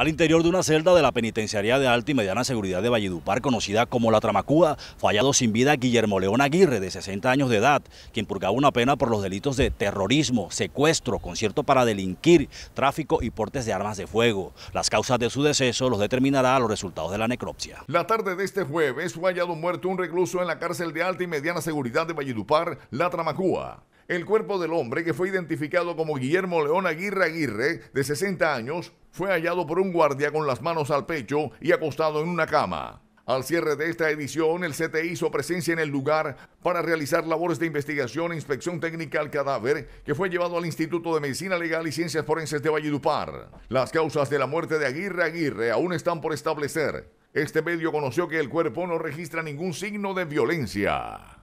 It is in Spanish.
Al interior de una celda de la Penitenciaría de Alta y Mediana Seguridad de Valledupar, conocida como La Tramacúa, fallado sin vida Guillermo León Aguirre, de 60 años de edad, quien purgaba una pena por los delitos de terrorismo, secuestro, concierto para delinquir, tráfico y portes de armas de fuego. Las causas de su deceso los determinará los resultados de la necropsia. La tarde de este jueves fue hallado muerto un recluso en la cárcel de Alta y Mediana Seguridad de Valledupar, La Tramacúa. El cuerpo del hombre, que fue identificado como Guillermo León Aguirre Aguirre, de 60 años, fue hallado por un guardia con las manos al pecho y acostado en una cama. Al cierre de esta edición, el CTI hizo presencia en el lugar para realizar labores de investigación e inspección técnica al cadáver que fue llevado al Instituto de Medicina Legal y Ciencias Forenses de Valledupar. Las causas de la muerte de Aguirre Aguirre aún están por establecer. Este medio conoció que el cuerpo no registra ningún signo de violencia.